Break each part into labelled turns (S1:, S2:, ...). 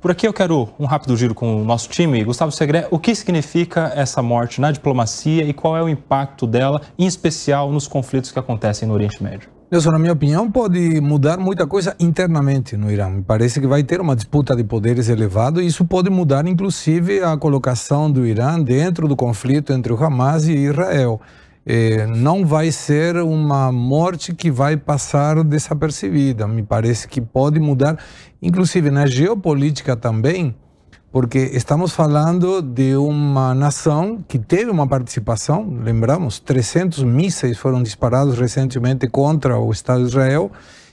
S1: Por aqui eu quero um rápido giro com o nosso time. Gustavo Segre. o que significa essa morte na diplomacia e qual é o impacto dela, em especial nos conflitos que acontecem no Oriente Médio?
S2: Nelson, na minha opinião, pode mudar muita coisa internamente no Irã. Me parece que vai ter uma disputa de poderes elevada e isso pode mudar, inclusive, a colocação do Irã dentro do conflito entre o Hamas e Israel eh, não vai ser uma morte que vai passar desapercebida. Me parece que pode mudar, inclusive na geopolítica também, porque estamos falando de uma nação que teve uma participação, lembramos, 300 mísseis foram disparados recentemente contra o Estado de Israel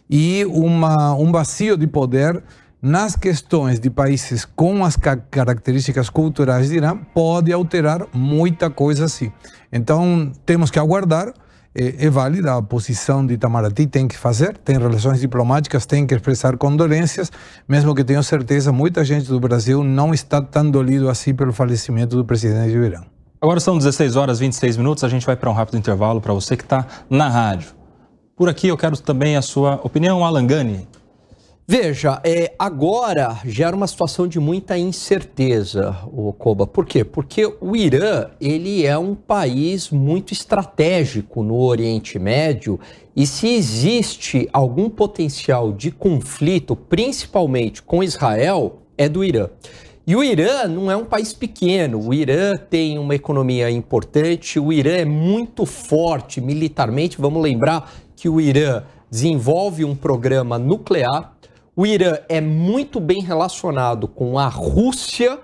S2: e uma, um vazio de poder nas questões de países com as características culturais de Irã pode alterar muita coisa assim. Então, temos que aguardar. É, é, válida a posição de Itamaraty, tem que fazer, tem relações diplomáticas, tem que expressar condolências, mesmo que tenho certeza muita gente do Brasil não está tão dolido assim pelo falecimento do presidente do Irã. Agora
S1: são 16 horas e 26 minutos, a gente vai para um rápido intervalo para você que está na rádio. Por aqui eu quero também a sua opinião, Alan Gani, Veja, é, agora gera uma situação de muita incerteza, o Koba. Por quê? Porque o Irã ele é um país muito estratégico no Oriente Médio e se existe algum potencial de conflito, principalmente com Israel, é do Irã. E o Irã não é um país pequeno, o Irã tem uma economia importante, o Irã é muito forte militarmente. Vamos lembrar que o Irã desenvolve um programa nuclear o Irã é muito bem relacionado com a Rússia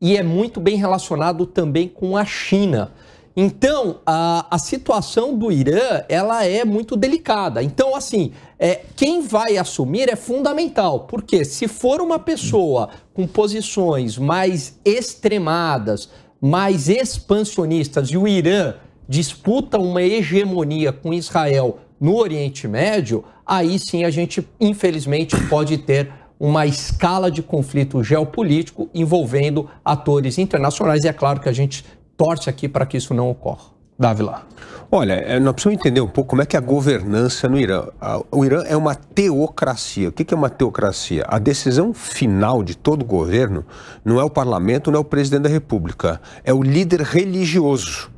S1: e é muito bem relacionado também com a China. Então, a, a situação do Irã, ela é muito delicada. Então, assim, é, quem vai assumir é fundamental, porque se for uma pessoa com posições mais extremadas, mais expansionistas, e o Irã disputa uma hegemonia com Israel no Oriente Médio, aí sim a gente, infelizmente, pode ter uma escala de conflito geopolítico envolvendo atores internacionais, e é claro que a gente torce aqui para que isso não ocorra.
S3: Davi lá. Olha, é, nós precisamos entender um pouco como é que é a governança no Irã. O Irã é uma teocracia. O que é uma teocracia? A decisão final de todo governo não é o parlamento, não é o presidente da república, é o líder religioso,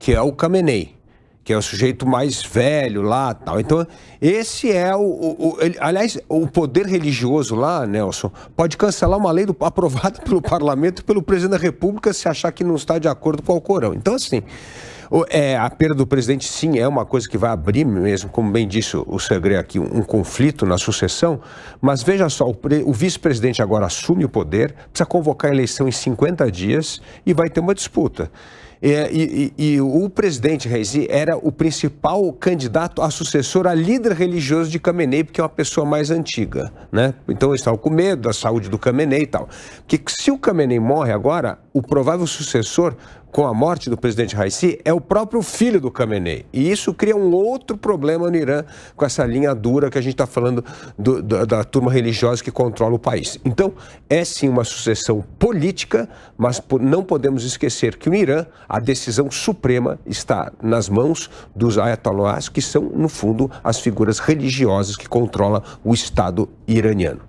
S3: que é o Khamenei que é o sujeito mais velho lá tal. Então, esse é o. o, o ele, aliás, o poder religioso lá, Nelson, pode cancelar uma lei do, aprovada pelo parlamento pelo presidente da República se achar que não está de acordo com o Corão. Então, assim. É, a perda do presidente, sim, é uma coisa que vai abrir mesmo, como bem disse o segredo aqui, um, um, conflito na sucessão. Mas veja só, o, o vice-presidente agora assume o poder, precisa convocar a eleição em 50 dias e vai ter uma disputa. É, e, e, e, o presidente Reizi era o principal candidato a sucessor a líder religioso de Khamenei, porque é uma pessoa mais antiga, né? Então eles estavam com medo da saúde do Khamenei e tal. Porque se o Khamenei morre agora, o provável sucessor com a morte do presidente Raisi é o próprio filho do Khamenei. E isso cria um outro problema no Irã com essa linha dura que a gente está falando do, da, da, turma religiosa que controla o país. Então, é sim uma sucessão política, mas não podemos esquecer que no Irã a decisão suprema está nas mãos dos ayatollahs, que são, no fundo, as figuras religiosas que controlam o Estado iraniano.